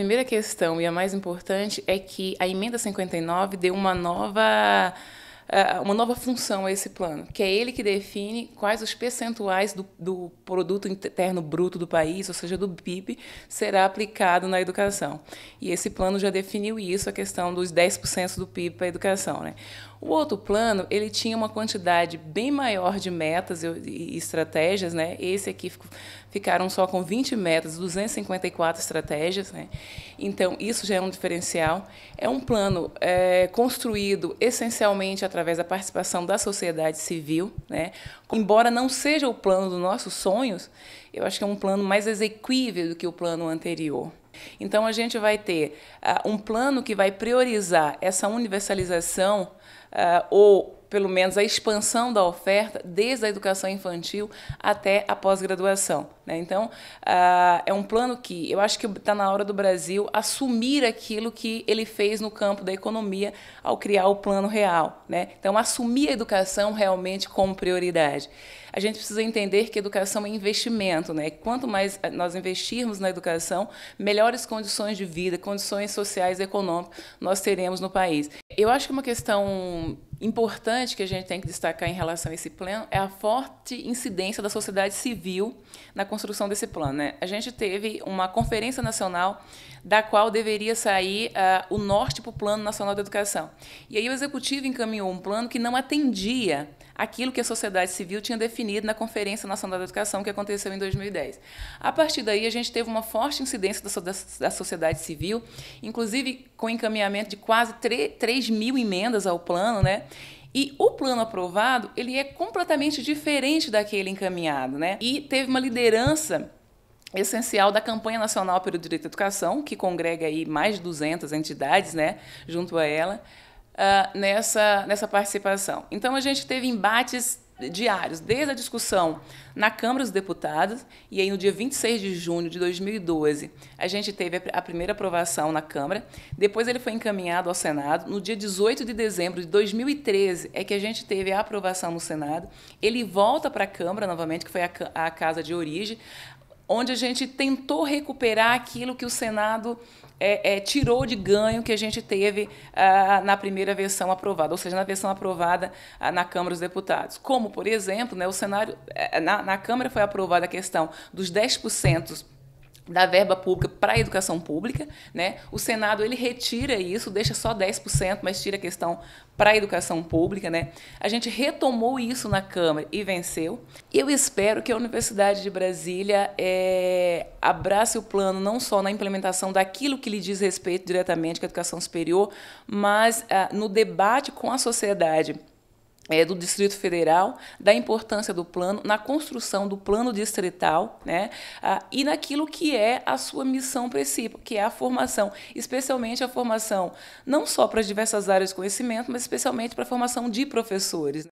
primeira questão e a mais importante é que a emenda 59 deu uma nova eh, uma nova função a esse plano, que é ele que define quais os percentuais do, do, produto interno bruto do país, ou seja, do PIB, será aplicado na educação. E esse plano já definiu isso, a questão dos 10% do PIB para a educação. Né? O outro plano, ele tinha uma quantidade bem maior de metas e estratégias, né? Esse aqui ficaram só com 20 metas, 254 estratégias, né? Então, isso já é um diferencial. É um plano é, construído essencialmente através da participação da sociedade civil, né? Embora não seja o plano dos nossos sonhos, eu acho que é um plano mais exequível do que o plano anterior. Então, a gente vai ter uh, um plano que vai priorizar essa universalização uh, ou pelo menos a expansão da oferta desde a educação infantil até a pós-graduação. Né? Então, uh, é um plano que eu acho que está na hora do Brasil assumir aquilo que ele fez no campo da economia ao criar o plano real. Né? Então, assumir a educação realmente como prioridade. A gente precisa entender que educação é investimento. Né? Quanto mais eh, nós investirmos na educação, melhores condições de vida, condições sociais e econômicas nós teremos no país. Eu acho que é uma questão importante que a gente tem que destacar em relação a esse plano é a forte incidência da sociedade civil na construção desse plano. Né? A gente teve uma conferência nacional da qual deveria sair uh, o norte para o Plano Nacional da Educação. E aí o executivo encaminhou um plano que não atendia aquilo que a sociedade civil tinha definido na Conferência Nacional da Educação que aconteceu em 2010. A partir daí, a gente teve uma forte incidência da, da, da sociedade civil, inclusive com encaminhamento de quase 3, 3 mil emendas ao plano, né? E o plano aprovado, ele é completamente diferente daquele encaminhado, né? E teve uma liderança essencial da campanha nacional pelo direito à educação, que congrega aí mais de 200 entidades, né, junto a ela, uh, nessa nessa participação. Então a gente teve embates diários, desde a discussão na Câmara dos Deputados, e aí no dia 26 de junho de 2012, a gente teve a primeira aprovação na Câmara, depois ele foi encaminhado ao Senado, no dia 18 de dezembro de 2013 é que a gente teve a aprovação no Senado, ele volta para a Câmara novamente, que foi a, a casa de origem, onde a gente tentou recuperar aquilo que o Senado é, é, tirou de ganho que a gente teve ah, na primeira versão aprovada, ou seja, na versão aprovada ah, na Câmara dos Deputados. Como, por exemplo, né, o cenário, é, na, na Câmara foi aprovada a questão dos 10% da verba pública para a educação pública, né? O Senado ele retira isso, deixa só 10%, mas tira a questão para a educação pública, né? A gente retomou isso na Câmara e venceu. Eu espero que a Universidade de Brasília é, abrace o plano não só na implementação daquilo que lhe diz respeito diretamente com a educação superior, mas ah, no debate com a sociedade é, do Distrito Federal, da importância do plano, na construção do plano distrital né, ah, e naquilo que é a sua missão principal, que é a formação, especialmente a formação não só para as diversas áreas de conhecimento, mas especialmente para a formação de professores.